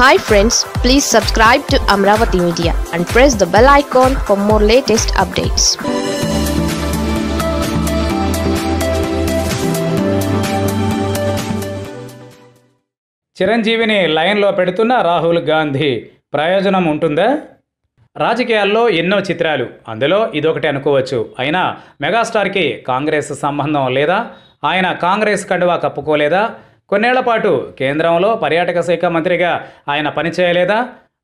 hi friends please subscribe to Amaravati media and press the bell icon for more latest updates చిరంజీవిని లైన్లో పెడుతున్న రాహుల్ గాంధీ ప్రయోజనం ఉంటుందా రాజకీయాల్లో ఎన్నో చిత్రాలు అందులో ఇదొకటి అనుకోవచ్చు అయినా మెగాస్టార్కి కాంగ్రెస్ సంబంధం లేదా ఆయన కాంగ్రెస్ కండువా కప్పుకోలేదా కొన్నేళ్ల పాటు కేంద్రంలో పర్యాటక శాఖ మంత్రిగా ఆయన పనిచేయలేదా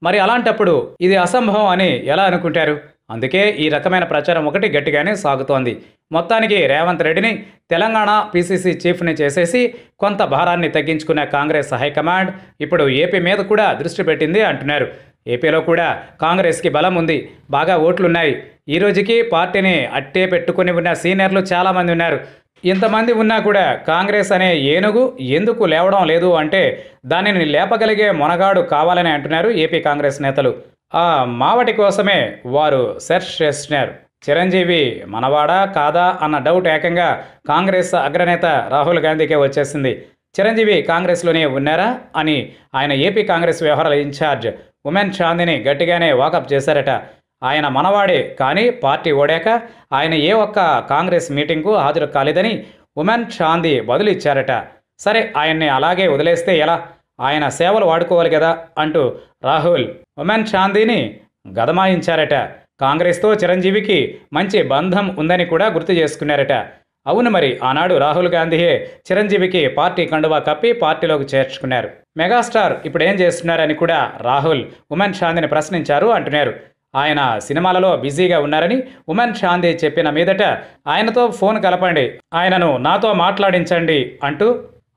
మరి అలాంటప్పుడు ఇది అసంభవం అని ఎలా అనుకుంటారు అందుకే ఈ రకమైన ప్రచారం ఒకటి గట్టిగానే సాగుతోంది మొత్తానికి రేవంత్ రెడ్డిని తెలంగాణ పీసీసీ చీఫ్ని చేసేసి కొంత భారాన్ని తగ్గించుకున్న కాంగ్రెస్ హైకమాండ్ ఇప్పుడు ఏపీ మీద కూడా దృష్టి పెట్టింది అంటున్నారు ఏపీలో కూడా కాంగ్రెస్కి బలం ఉంది బాగా ఓట్లున్నాయి ఈ రోజుకి పార్టీని అట్టే పెట్టుకుని ఉన్న సీనియర్లు చాలామంది ఉన్నారు ఇంతమంది ఉన్నా కూడా కాంగ్రెస్ అనే ఏనుగు ఎందుకు లేవడం లేదు అంటే దానిని లేపగలిగే మొనగాడు కావాలని అంటున్నారు ఏపీ కాంగ్రెస్ నేతలు ఆ మావటి కోసమే వారు సెర్చ్ చేస్తున్నారు చిరంజీవి మనవాడా కాదా అన్న డౌట్ ఏకంగా కాంగ్రెస్ అగ్రనేత రాహుల్ గాంధీకే వచ్చేసింది చిరంజీవి కాంగ్రెస్లోనే ఉన్నారా అని ఆయన ఏపీ కాంగ్రెస్ వ్యవహారాల ఇన్ఛార్జ్ ఉమెన్ చాందిని గట్టిగానే వాకప్ చేశారట ఆయన మనవాడే కానీ పార్టీ ఓడాక ఆయన ఏ ఒక్క కాంగ్రెస్ మీటింగ్కు హాజరు కాలేదని ఉమెన్ షాంది బదులిచ్చారట సరే ఆయన్ని అలాగే వదిలేస్తే ఎలా ఆయన సేవలు వాడుకోవాలి కదా అంటూ రాహుల్ ఉమెన్ షాందీని గదమాయించారట కాంగ్రెస్తో చిరంజీవికి మంచి బంధం ఉందని కూడా గుర్తు చేసుకున్నారట అవును మరి ఆనాడు రాహుల్ గాంధీయే చిరంజీవికి పార్టీ కండువా కప్పి పార్టీలోకి చేర్చుకున్నారు మెగాస్టార్ ఇప్పుడు ఏం చేస్తున్నారని కూడా రాహుల్ ఉమెన్ షాందీని ప్రశ్నించారు అంటున్నారు ఆయన సినిమాలలో బిజీగా ఉన్నారని ఉమెన్ షాంది చెప్పిన మీదట ఆయనతో ఫోన్ కలపండి ఆయనను నాతో మాట్లాడించండి అంటూ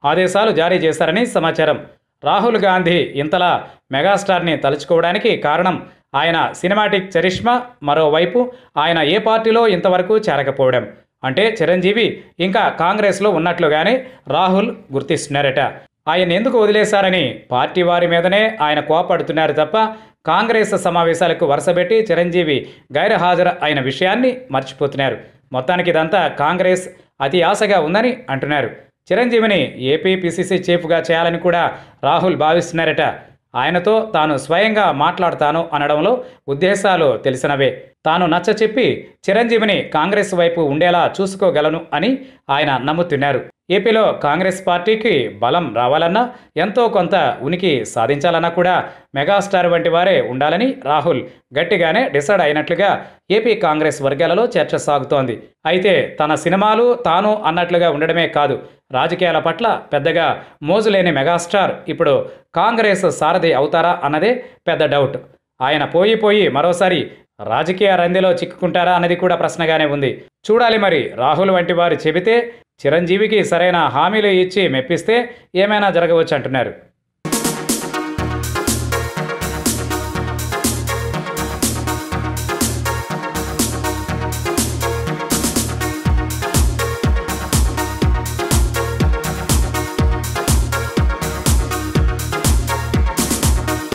ఆదేశాలు జారీ చేశారని సమాచారం రాహుల్ గాంధీ ఇంతలా మెగాస్టార్ని తలుచుకోవడానికి కారణం ఆయన సినిమాటిక్ చరిష్మా మరోవైపు ఆయన ఏ పార్టీలో ఇంతవరకు చేరకపోవడం అంటే చిరంజీవి ఇంకా కాంగ్రెస్లో ఉన్నట్లుగానే రాహుల్ గుర్తిస్తున్నారట ఆయన ఎందుకు వదిలేశారని పార్టీ వారి మీదనే ఆయన కోపడుతున్నారు తప్ప కాంగ్రెస్ సమావేశాలకు వరుసపెట్టి చిరంజీవి గైర్హాజరు అయిన విషయాన్ని మర్చిపోతున్నారు మొత్తానికి ఇదంతా కాంగ్రెస్ అతి ఆశగా ఉందని అంటున్నారు చిరంజీవిని ఏపీ పిసిసి చీఫ్గా చేయాలని కూడా రాహుల్ భావిస్తున్నారట ఆయనతో తాను స్వయంగా మాట్లాడతాను అనడంలో ఉద్దేశాలు తెలిసినవే తాను నచ్చచెప్పి చిరంజీవిని కాంగ్రెస్ వైపు ఉండేలా చూసుకోగలను అని ఆయన నమ్ముతున్నారు ఏపీలో కాంగ్రెస్ పార్టీకి బలం రావాలన్నా ఎంతో కొంత ఉనికి సాధించాలన్నా కూడా మెగాస్టార్ వంటి వారే ఉండాలని రాహుల్ గట్టిగానే డిసైడ్ అయినట్లుగా ఏపీ కాంగ్రెస్ వర్గాలలో చర్చ సాగుతోంది అయితే తన సినిమాలు తాను అన్నట్లుగా ఉండడమే కాదు రాజకీయాల పట్ల పెద్దగా మోజులేని మెగాస్టార్ ఇప్పుడు కాంగ్రెస్ సారథి అవుతారా అన్నదే పెద్ద డౌట్ ఆయన పోయి పోయి మరోసారి రాజకీయ రందిలో చిక్కుకుంటారా అనేది కూడా ప్రశ్నగానే ఉంది చూడాలి మరి రాహుల్ వంటి వారు చెబితే చిరంజీవికి సరైన హామీలు ఇచ్చి మెప్పిస్తే ఏమైనా జరగవచ్చు అంటున్నారు